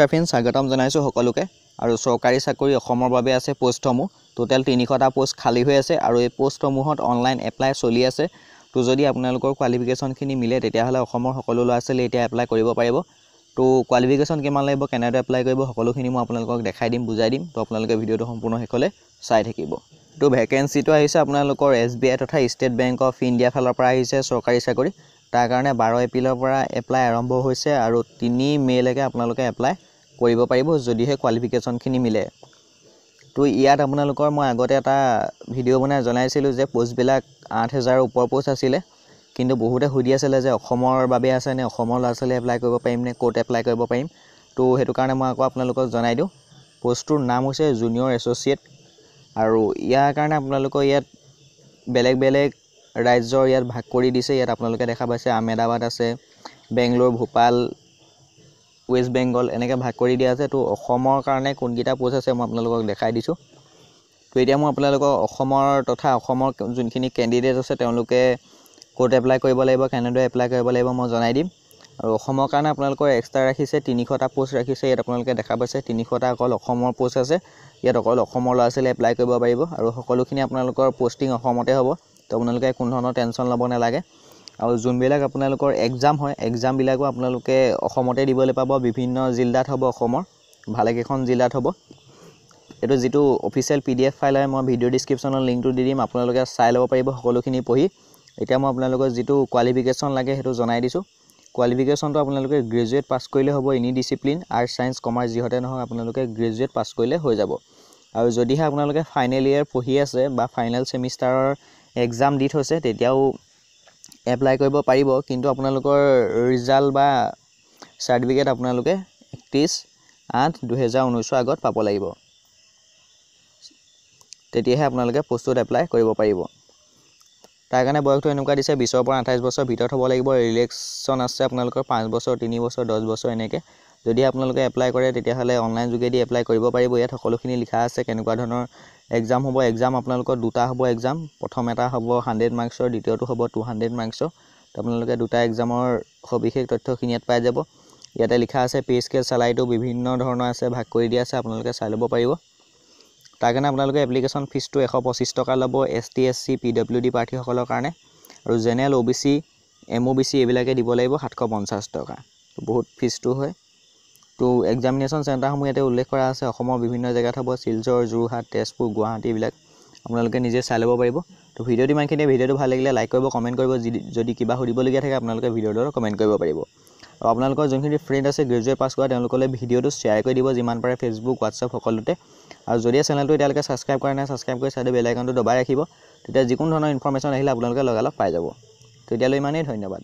subscribe friend স্বাগতম জনাইছোঁ সকলোকে আৰু চৰকাৰী চাকৰি অসমৰ বাবে আছে পোস্ট সমূহ টোটেল তিনিশটা পোস্ট খালী হৈ আছে আৰু এই পোস্ট অনলাইন এপ্লাই চলি আছে তো যদি আপোনালোকৰ কোৱালিফিকেশ্যনখিনি মিলে তেতিয়াহ'লে অসমৰ সকলো ল'ৰা ছোৱালীয়ে এতিয়া এপ্লাই কৰিব পাৰিব তো কোৱালিফিকেশ্যন কিমান লাগিব কেনেদৰে এপ্লাই কৰিব সকলোখিনি মই আপোনালোকক দেখাই দিম বুজাই দিম তো আপোনালোকে ভিডিঅ'টো সম্পূৰ্ণ শেষলৈ চাই থাকিব তো ভেকেঞ্চিটো আহিছে আপোনালোকৰ এছ বি আই তথা ষ্টেট বেংক অফ ইণ্ডিয়া ফালৰ পৰা আহিছে চৰকাৰী চাকৰি তাৰ কাৰণে বাৰ এপ্ৰিলৰ পৰা এপ্লাই আৰম্ভ হৈছে আৰু তিনি মে'লৈকে আপোনালোকে এপ্লাই কৰিব পাৰিব যদিহে কোৱালিফিকেশ্যনখিনি মিলে তো ইয়াত আপোনালোকৰ মই আগতে এটা ভিডিঅ' বনাই জনাইছিলোঁ যে পোষ্টবিলাক আঠ হেজাৰৰ ওপৰ পোষ্ট আছিলে কিন্তু বহুতে সুধি আছিলে যে অসমৰ বাবে আছেনে অসমৰ ল'ৰা ছোৱালীয়ে এপ্লাই কৰিব পাৰিমনে ক'ত এপ্লাই কৰিব পাৰিম তো সেইটো কাৰণে মই আকৌ আপোনালোকক জনাই দিওঁ পোষ্টটোৰ নাম হৈছে জুনিয়ৰ এছ'চিয়েট আৰু ইয়াৰ কাৰণে আপোনালোকৰ ইয়াত বেলেগ বেলেগ ৰাজ্যৰ ইয়াত ভাগ কৰি দিছে ইয়াত আপোনালোকে দেখা পাইছে আহমেদাবাদ আছে বেংগলোৰ ভূপাল ৱেষ্ট বেংগল এনেকৈ ভাগ কৰি দিয়া আছে তো অসমৰ কাৰণে কোনকেইটা প'ষ্ট আছে মই আপোনালোকক দেখাই দিছোঁ তো এতিয়া মই আপোনালোকক অসমৰ তথা অসমৰ যোনখিনি কেণ্ডিডেট আছে তেওঁলোকে ক'ত এপ্লাই কৰিব লাগিব কেনেদৰে এপ্লাই কৰিব লাগিব মই জনাই দিম আৰু অসমৰ কাৰণে আপোনালোকৰ এক্সট্ৰা ৰাখিছে তিনিশটা প'ষ্ট ৰাখিছে ইয়াত আপোনালোকে দেখা পাইছে তিনিশটা অকল অসমৰ প'ষ্ট আছে ইয়াত অকল অসমৰ ল'ৰা ছোৱালীয়ে এপ্লাই কৰিব পাৰিব আৰু সকলোখিনি আপোনালোকৰ প'ষ্টিং অসমতে হ'ব তো আপোনালোকে কোনো ধৰণৰ টেনশ্যন ল'ব নালাগে আৰু যোনবিলাক আপোনালোকৰ এক্সাম হয় এক্সামবিলাকো আপোনালোকে অসমতে দিবলৈ পাব বিভিন্ন জিলাত হ'ব অসমৰ ভালেকেইখন জিলাত হ'ব এইটো যিটো official P D F file হয় মই ভিডিঅ' ডিছক্ৰিপশ্যনত লিংকটো দি দিম আপোনালোকে চাই ল'ব পাৰিব সকলোখিনি পঢ়ি এতিয়া মই আপোনালোকৰ যিটো কোৱালিফিকেশ্যন লাগে সেইটো জনাই দিছোঁ কোৱালিফিকেশ্যনটো আপোনালোকে গ্ৰেজুৱেট পাছ কৰিলে হ'ব any discipline arts science commerce যিহতে নহওক আপোনালোকে গ্ৰেজুৱেট পাছ কৰিলে হৈ যাব আৰু যদিহে আপোনালোকে ফাইনেল ইয়েৰ পঢ়ি আছে বা ফাইনেল ছেমিষ্টাৰৰ এক্সাম দি থৈছে তেতিয়াও এপ্লাই কৰিব পাৰিব কিন্তু আপোনালোকৰ ৰিজাল্ট বা চাৰ্টিফিকেট আপোনালোকে একত্ৰিছ আঠ দুহেজাৰ ঊনৈছৰ আগত পাব লাগিব তেতিয়াহে আপোনালোকে পোষ্টত এপ্লাই কৰিব পাৰিব তাৰ কাৰণে বয়সটো এনেকুৱা দিছে বিছৰ পৰা আঠাইছ বছৰ ভিতৰত হ'ব লাগিব ৰিলেকশ্যন আছে আপোনালোকৰ পাঁচ বছৰ তিনি বছৰ দহ বছৰ এনেকৈ যদি আপোনালোকে এপ্লাই কৰে তেতিয়াহ'লে অনলাইন যোগেদি এপ্লাই কৰিব পাৰিব ইয়াত সকলোখিনি লিখা আছে কেনেকুৱা ধৰণৰ এক্সাম হ'ব এক্সাম আপোনালোকৰ দুটা হ'ব এক্সাম প্ৰথম এটা হ'ব হাণ্ড্ৰেড মাৰ্কছৰ দ্বিতীয়টো হ'ব টু হাণ্ড্ৰেড মাৰ্কছৰ তো আপোনালোকে দুটা এক্সামৰ সবিশেষ তথ্যখিনি ইয়াত পাই যাব ইয়াতে লিখা আছে পে স্কেল চেলাৰীটো বিভিন্ন ধৰণৰ আছে ভাগ কৰি দিয়া আছে আপোনালোকে চাই ল'ব পাৰিব তাৰ কাৰণে আপোনালোকে এপ্লিকেশ্যন ফিজটো এশ পঁচিছ টকা ল'ব S T S C P W D প্ৰাৰ্থীসকলৰ কাৰণে আৰু general O' B C M O' B C এইবিলাকে দিব লাগিব সাতশ পঞ্চাছ টকা বহুত ফিজটো হয় তো এক্সামিনেশ্যন চেণ্টাৰসমূহ ইয়াতে উল্লেখ কৰা আছে অসমৰ বিভিন্ন জেগাত হ'ব শিলচৰ যোৰহাট তেজপুৰ গুৱাহাটী এইবিলাক আপোনালোকে নিজে চাই ল'ব পাৰিব তো ভিডিঅ'টো ইমানখিনিয়ে ভিডিঅ'টো ভাল লাগিলে লাইক কৰিব কমেণ্ট কৰিব যদি কিবা সুধিবলগীয়া থাকে আপোনালোকে ভিডিঅ'টো কমেণ্ট কৰিব পাৰিব আৰু আপোনালোকৰ যোনখিনি ফ্ৰেণ্ড আছে গ্ৰেজুৱেট পাছ কৰা তেওঁলোকলৈ ভিডিঅ'টো শ্বেয়াৰ কৰি দিব যিমান পাৰে ফেচবুক হোৱাটছআপ সকলোতে আৰু যদি চেনেলটো এতিয়ালৈকে ছাবস্ক্ৰাইব কৰা নাই ছাবস্ক্ৰাইব কৰি চাইডে বেলাইকনটো দবাই ৰাখিব তেতিয়া যিকোনো ধৰণৰ ইনফৰ্মেশ্যন আহিলে আপোনালোকে লগালগ পাই যাব তেতিয়ালৈ ইমানেই ধন্যবাদ